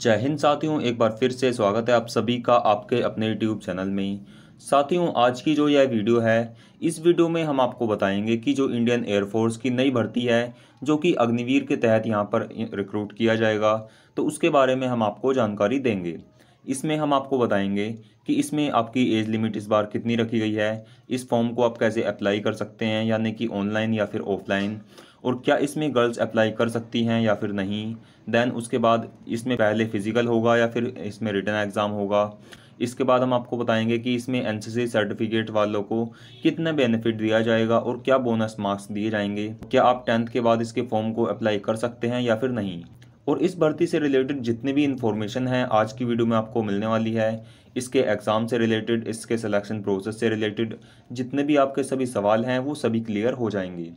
जय हिंद साथियों एक बार फिर से स्वागत है आप सभी का आपके अपने यूट्यूब चैनल में साथियों आज की जो यह वीडियो है इस वीडियो में हम आपको बताएंगे कि जो इंडियन एयरफोर्स की नई भर्ती है जो कि अग्निवीर के तहत यहाँ पर रिक्रूट किया जाएगा तो उसके बारे में हम आपको जानकारी देंगे इसमें हम आपको बताएंगे कि इसमें आपकी एज लिमिट इस बार कितनी रखी गई है इस फॉर्म को आप कैसे अप्लाई कर सकते हैं यानी कि ऑनलाइन या फिर ऑफलाइन और क्या इसमें गर्ल्स अप्लाई कर सकती हैं या फिर नहीं देन उसके बाद इसमें पहले फ़िज़िकल होगा या फिर इसमें रिटर्न एग्ज़ाम होगा इसके बाद हम आपको बताएंगे कि इसमें एन सर्टिफिकेट वालों को कितना बेनिफिट दिया जाएगा और क्या बोनस मार्क्स दिए जाएंगे क्या आप टेंथ के बाद इसके फॉर्म को अप्लाई कर सकते हैं या फिर नहीं और इस भर्ती से रिलेटेड जितनी भी इन्फॉर्मेशन है आज की वीडियो में आपको मिलने वाली है इसके एग्ज़ाम से रिलेटेड इसके सिलेक्शन प्रोसेस से रिलेटेड जितने भी आपके सभी सवाल हैं वो सभी क्लियर हो जाएंगे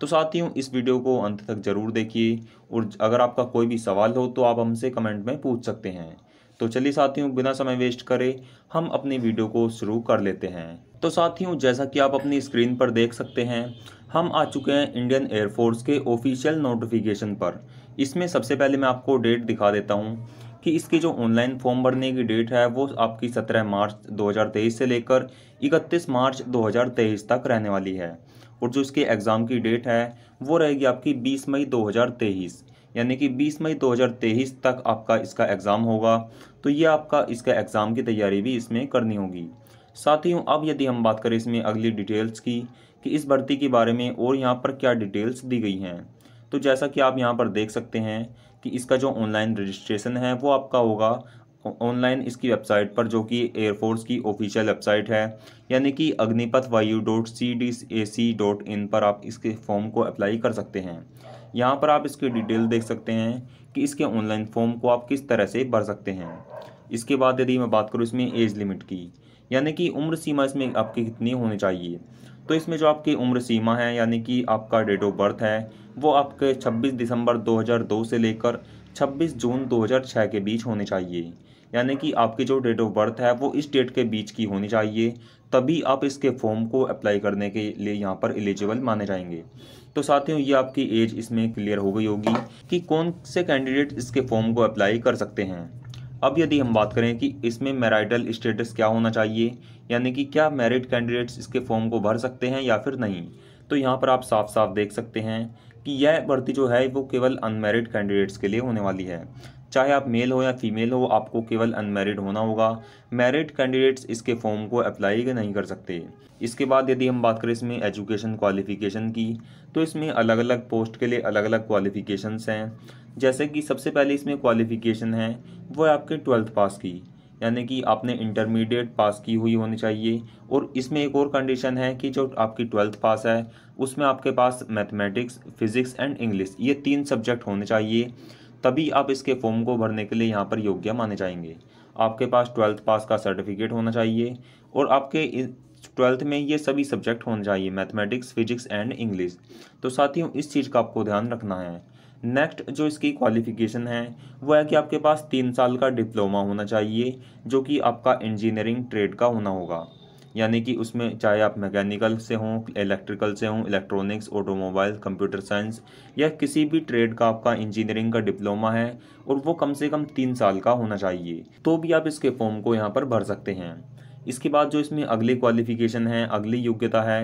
तो साथियों इस वीडियो को अंत तक ज़रूर देखिए और अगर आपका कोई भी सवाल हो तो आप हमसे कमेंट में पूछ सकते हैं तो चलिए साथियों बिना समय वेस्ट करे हम अपनी वीडियो को शुरू कर लेते हैं तो साथियों जैसा कि आप अपनी स्क्रीन पर देख सकते हैं हम आ चुके हैं इंडियन एयरफोर्स के ऑफिशियल नोटिफिकेशन पर इसमें सबसे पहले मैं आपको डेट दिखा देता हूँ कि इसकी जो ऑनलाइन फॉर्म भरने की डेट है वो आपकी 17 मार्च 2023 से लेकर 31 मार्च 2023 तक रहने वाली है और जो इसके एग्ज़ाम की डेट है वो रहेगी आपकी 20 मई 2023 यानी कि 20 मई 2023 तक आपका इसका एग्ज़ाम होगा तो ये आपका इसका एग्ज़ाम की तैयारी भी इसमें करनी होगी साथ ही अब यदि हम बात करें इसमें अगली डिटेल्स की कि इस भर्ती के बारे में और यहाँ पर क्या डिटेल्स दी गई हैं तो जैसा कि आप यहाँ पर देख सकते हैं कि इसका जो ऑनलाइन रजिस्ट्रेशन है वो आपका होगा ऑनलाइन इसकी वेबसाइट पर जो कि एयरफोर्स की ऑफिशियल वेबसाइट है यानी कि Agnipath Vayu dot C D A C dot in पर आप इसके फॉर्म को अप्लाई कर सकते हैं यहाँ पर आप इसकी डिटेल देख सकते हैं कि इसके ऑनलाइन फॉर्म को आप किस तरह से भर सकते हैं इसके बाद यदि मैं बात करूँ इसमें एज लिमिट की यानी कि उम्र सीमा इसमें आपकी कितनी होनी चाहिए तो इसमें जो आपकी उम्र सीमा है यानी कि आपका डेट ऑफ बर्थ है वो आपके 26 दिसंबर 2002 से लेकर 26 जून 2006 के बीच होनी चाहिए यानी कि आपकी जो डेट ऑफ बर्थ है वो इस डेट के बीच की होनी चाहिए तभी आप इसके फॉर्म को अप्लाई करने के लिए यहाँ पर एलिजिबल माने जाएंगे तो साथियों ये आपकी एज इसमें क्लियर हो गई होगी कि कौन से कैंडिडेट इसके फॉर्म को अप्लाई कर सकते हैं अब यदि हम बात करें कि इसमें मैरिटल स्टेटस क्या होना चाहिए यानी कि क्या मैरिड कैंडिडेट्स इसके फॉर्म को भर सकते हैं या फिर नहीं तो यहाँ पर आप साफ साफ देख सकते हैं कि यह भर्ती जो है वो केवल अनमेरिड कैंडिडेट्स के लिए होने वाली है चाहे आप मेल हो या फीमेल हो आपको केवल अनमेरिड होना होगा मैरिड कैंडिडेट्स इसके फॉर्म को अप्लाई नहीं कर सकते इसके बाद यदि हम बात करें इसमें एजुकेशन क्वालिफ़िकेशन की तो इसमें अलग अलग पोस्ट के लिए अलग अलग क्वालिफ़िकेशंस हैं जैसे कि सबसे पहले इसमें क्वालिफ़िकेशन है वो है आपके ट्वेल्थ पास की यानी कि आपने इंटरमीडिएट पास की हुई होनी चाहिए और इसमें एक और कंडीशन है कि जो आपकी ट्वेल्थ पास है उसमें आपके पास मैथमेटिक्स फिज़िक्स एंड इंग्लिश ये तीन सब्जेक्ट होने चाहिए तभी आप इसके फॉर्म को भरने के लिए यहाँ पर योग्य माने जाएंगे आपके पास ट्वेल्थ पास का सर्टिफिकेट होना चाहिए और आपके ट्वेल्थ में ये सभी सब्जेक्ट होने चाहिए मैथमेटिक्स फिजिक्स एंड इंग्लिश तो साथियों इस चीज़ का आपको ध्यान रखना है नेक्स्ट जो इसकी क्वालिफिकेशन है वो है कि आपके पास तीन साल का डिप्लोमा होना चाहिए जो कि आपका इंजीनियरिंग ट्रेड का होना होगा यानी कि उसमें चाहे आप मैकेनिकल से हों इलेक्ट्रिकल से हों इलेक्ट्रॉनिक्स ऑटोमोबाइल कंप्यूटर साइंस या किसी भी ट्रेड का आपका इंजीनियरिंग का डिप्लोमा है और वो कम से कम तीन साल का होना चाहिए तो भी आप इसके फॉर्म को यहाँ पर भर सकते हैं इसके बाद जो इसमें अगली क्वालिफिकेशन है अगली योग्यता है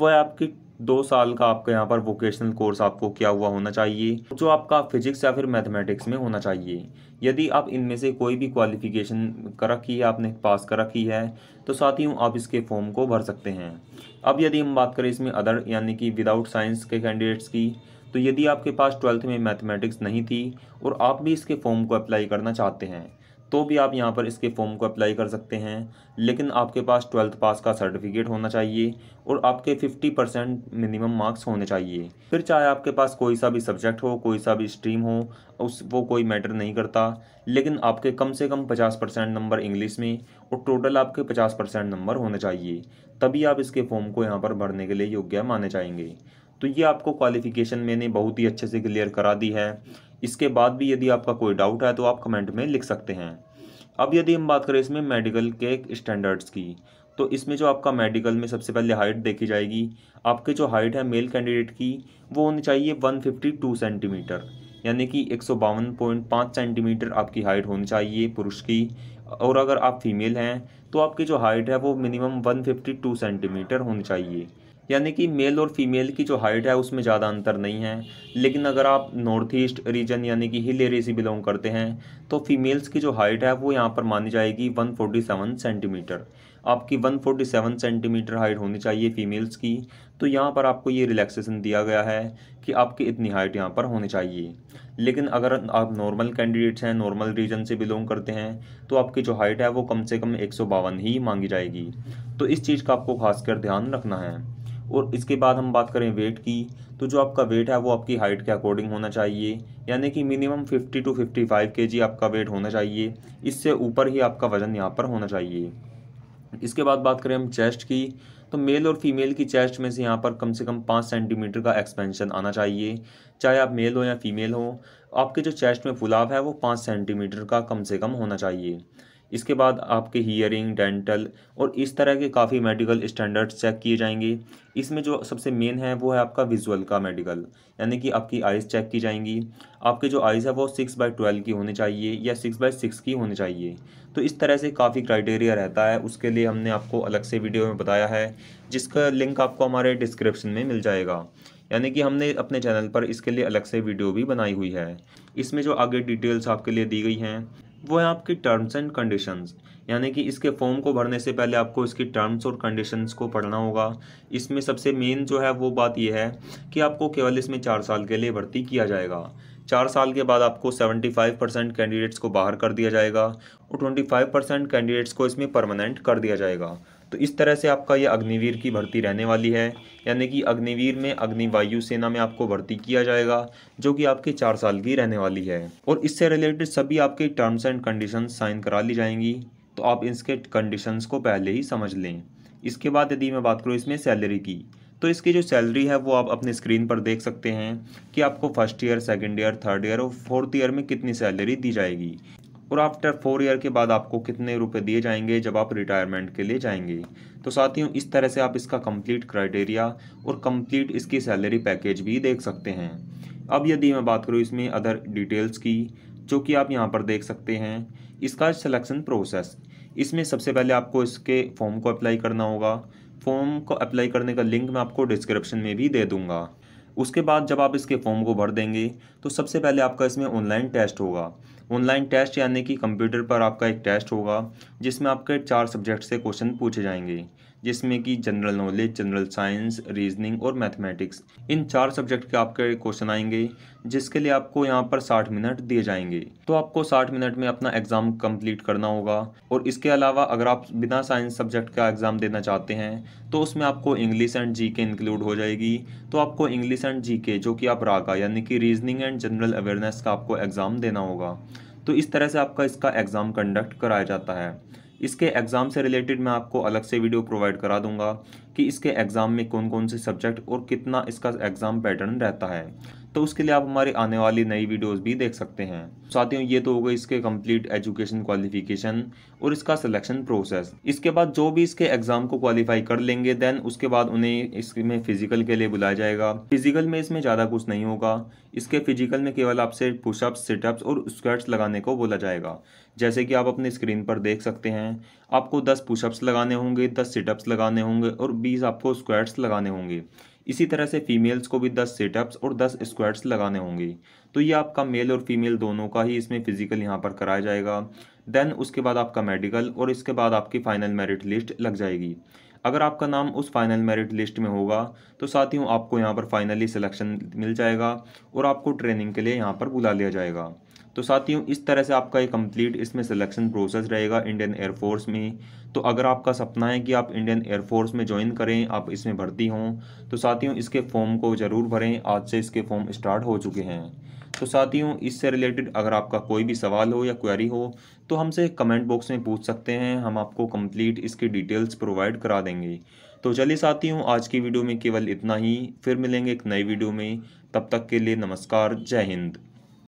वह आपकी दो साल का आपके यहाँ पर वोकेशनल कोर्स आपको क्या हुआ होना चाहिए जो आपका फिजिक्स या फिर मैथमेटिक्स में होना चाहिए यदि आप इनमें से कोई भी क्वालिफिकेशन कर रखी है आपने पास कर रखी है तो साथ ही आप इसके फॉर्म को भर सकते हैं अब यदि हम बात करें इसमें अदर यानी कि विदाउट साइंस के कैंडिडेट्स की तो यदि आपके पास ट्वेल्थ में मैथमेटिक्स नहीं थी और आप भी इसके फॉर्म को अप्लाई करना चाहते हैं तो भी आप यहाँ पर इसके फॉर्म को अप्लाई कर सकते हैं लेकिन आपके पास ट्वेल्थ पास का सर्टिफिकेट होना चाहिए और आपके 50 परसेंट मिनिमम मार्क्स होने चाहिए फिर चाहे आपके पास कोई सा भी सब्जेक्ट हो कोई सा भी स्ट्रीम हो उस वो कोई मैटर नहीं करता लेकिन आपके कम से कम 50 परसेंट नंबर इंग्लिश में और टोटल आपके 50 परसेंट नंबर होने चाहिए तभी आप इसके फॉर्म को यहाँ पर भरने के लिए योग्य माने जाएंगे तो ये आपको क्वालिफिकेशन मैंने बहुत ही अच्छे से क्लियर करा दी है इसके बाद भी यदि आपका कोई डाउट है तो आप कमेंट में लिख सकते हैं अब यदि हम बात करें इसमें मेडिकल के स्टैंडर्ड्स की तो इसमें जो आपका मेडिकल में सबसे पहले हाइट देखी जाएगी आपके जो हाइट है मेल कैंडिडेट की वो होनी चाहिए 152 सेंटीमीटर यानी कि एक सेंटीमीटर आपकी हाइट होनी चाहिए पुरुष की और अगर आप फीमेल हैं तो आपकी जो हाइट है वो मिनिमम 152 सेंटीमीटर होनी चाहिए यानी कि मेल और फीमेल की जो हाइट है उसमें ज़्यादा अंतर नहीं है लेकिन अगर आप नॉर्थ ईस्ट रीजन यानी कि हिल एरिया से बिलोंग करते हैं तो फीमेल्स की जो हाइट है वो यहाँ पर मानी जाएगी 147 सेंटीमीटर आपकी 147 सेंटीमीटर हाइट होनी चाहिए फीमेल्स की तो यहाँ पर आपको ये रिलैक्सेशन दिया गया है कि आपकी इतनी हाइट यहाँ पर होनी चाहिए लेकिन अगर आप नॉर्मल कैंडिडेट्स हैं नॉर्मल रीजन से बिलोंग करते हैं तो आपकी जो हाइट है वो कम से कम एक ही मांगी जाएगी तो इस चीज़ का आपको खासकर ध्यान रखना है और इसके बाद हम बात करें वेट की तो जो आपका वेट है वो आपकी हाइट के अकॉर्डिंग होना चाहिए यानी कि मिनिमम 50 टू 55 जी आपका वेट होना चाहिए इससे ऊपर ही आपका वज़न यहाँ पर होना चाहिए इसके बाद बात करें हम चेस्ट की तो मेल और फीमेल की चेस्ट में से यहाँ पर कम से कम पाँच सेंटीमीटर का एक्सपेंशन आना चाहिए चाहे आप मेल हो या फीमेल हो आपके जो चेस्ट में फुलाव है वो पाँच सेंटीमीटर का कम से कम होना चाहिए इसके बाद आपके हियरिंग डेंटल और इस तरह के काफ़ी मेडिकल स्टैंडर्ड्स चेक किए जाएंगे इसमें जो सबसे मेन है वो है आपका विजुअल का मेडिकल यानी कि आपकी आइज़ चेक की जाएंगी आपके जो आइज़ है वो सिक्स बाई ट्वेल्व की होनी चाहिए या सिक्स बाई सिक्स की होनी चाहिए तो इस तरह से काफ़ी क्राइटेरिया रहता है उसके लिए हमने आपको अलग से वीडियो में बताया है जिसका लिंक आपको हमारे डिस्क्रिप्शन में मिल जाएगा यानी कि हमने अपने चैनल पर इसके लिए अलग से वीडियो भी बनाई हुई है इसमें जो आगे डिटेल्स आपके लिए दी गई हैं वो है आपकी टर्म्स एंड कंडीशंस यानी कि इसके फॉर्म को भरने से पहले आपको इसकी टर्म्स और कंडीशंस को पढ़ना होगा इसमें सबसे मेन जो है वो बात यह है कि आपको केवल इसमें चार साल के लिए भर्ती किया जाएगा चार साल के बाद आपको 75 परसेंट कैंडिडेट्स को बाहर कर दिया जाएगा और 25 परसेंट कैंडिडेट्स को इसमें परमानेंट कर दिया जाएगा तो इस तरह से आपका ये अग्निवीर की भर्ती रहने वाली है यानी कि अग्निवीर में वायु सेना में आपको भर्ती किया जाएगा जो कि आपकी चार साल की रहने वाली है और इससे रिलेटेड सभी आपके टर्म्स एंड कंडीशन साइन करा ली जाएंगी तो आप इसके कंडीशंस को पहले ही समझ लें इसके बाद यदि मैं बात करूँ इसमें सैलरी की तो इसकी जो सैलरी है वो आप अपने स्क्रीन पर देख सकते हैं कि आपको first year second year third year और फोर्थ ईयर में कितनी सैलरी दी जाएगी और आफ्टर फोर ईयर के बाद आपको कितने रुपए दिए जाएंगे जब आप रिटायरमेंट के लिए जाएंगे तो साथियों इस तरह से आप इसका कंप्लीट क्राइटेरिया और कंप्लीट इसकी सैलरी पैकेज भी देख सकते हैं अब यदि मैं बात करूँ इसमें अदर डिटेल्स की जो कि आप यहाँ पर देख सकते हैं इसका सिलेक्शन प्रोसेस इसमें सबसे पहले आपको इसके फॉर्म को अप्लाई करना होगा फॉर्म को अप्लाई करने का लिंक मैं आपको डिस्क्रिप्शन में भी दे दूंगा उसके बाद जब आप इसके फॉर्म को भर देंगे तो सबसे पहले आपका इसमें ऑनलाइन टेस्ट होगा ऑनलाइन टेस्ट यानी कि कंप्यूटर पर आपका एक टेस्ट होगा जिसमें आपके चार सब्जेक्ट से क्वेश्चन पूछे जाएंगे जिसमें कि general knowledge general science reasoning और मैथमेटिक्स इन चार सब्जेक्ट के आपके क्वेश्चन आएंगे जिसके लिए आपको यहाँ पर 60 मिनट दिए जाएंगे तो आपको 60 मिनट में अपना एग्ज़ाम कंप्लीट करना होगा और इसके अलावा अगर आप बिना साइंस सब्जेक्ट का एग्ज़ाम देना चाहते हैं तो उसमें आपको इंग्लिश एंड जी इंक्लूड हो जाएगी तो आपको इंग्लिश एंड जी जो कि आप रागा यानी कि रीजनिंग एंड जनरल अवेयरनेस का आपको एग्ज़ाम देना होगा तो इस तरह से आपका इसका एग्ज़ाम कंडक्ट कराया जाता है इसके एग्ज़ाम से रिलेटेड मैं आपको अलग से वीडियो प्रोवाइड करा दूंगा कि इसके एग्ज़ाम में कौन कौन से सब्जेक्ट और कितना इसका एग्ज़ाम पैटर्न रहता है तो उसके लिए आप हमारी आने वाली नई वीडियोस भी देख सकते हैं साथियों ये तो होगा इसके कंप्लीट एजुकेशन क्वालिफिकेशन और इसका सिलेक्शन प्रोसेस इसके बाद जो भी इसके एग्जाम को क्वालिफाई कर लेंगे देन उसके बाद उन्हें इसमें फिजिकल के लिए बुलाया जाएगा फिजिकल में इसमें ज़्यादा कुछ नहीं होगा इसके फिजिकल में केवल आपसे पुशअप्स सिटअप्स और स्क्वेट्स लगाने को बोला जाएगा जैसे कि आप अपने स्क्रीन पर देख सकते हैं आपको दस पुशअप्स लगाने होंगे दस सिटअप्स लगाने होंगे और बीस आपको स्क्वेट्स लगाने होंगे इसी तरह से फीमेल्स को भी 10 सेटअप्स और 10 स्क्वाड्स लगाने होंगे तो ये आपका मेल और फीमेल दोनों का ही इसमें फिजिकल यहाँ पर कराया जाएगा देन उसके बाद आपका मेडिकल और इसके बाद आपकी फाइनल मेरिट लिस्ट लग जाएगी अगर आपका नाम उस फाइनल मेरिट लिस्ट में होगा तो साथियों आपको यहाँ पर फाइनली सिलेक्शन मिल जाएगा और आपको ट्रेनिंग के लिए यहाँ पर बुला लिया जाएगा तो साथियों इस तरह से आपका ये कंप्लीट इसमें सिलेक्शन प्रोसेस रहेगा इंडियन एयरफोर्स में तो अगर आपका सपना है कि आप इंडियन एयरफोर्स में ज्वाइन करें आप इसमें भर्ती हों तो साथियों इसके फॉर्म को ज़रूर भरें आज से इसके फॉर्म स्टार्ट हो चुके हैं तो साथियों इससे रिलेटेड अगर आपका कोई भी सवाल हो या क्वेरी हो तो हमसे कमेंट बॉक्स में पूछ सकते हैं हम आपको कंप्लीट इसकी डिटेल्स प्रोवाइड करा देंगे तो चलिए साथियों आज की वीडियो में केवल इतना ही फिर मिलेंगे एक नई वीडियो में तब तक के लिए नमस्कार जय हिंद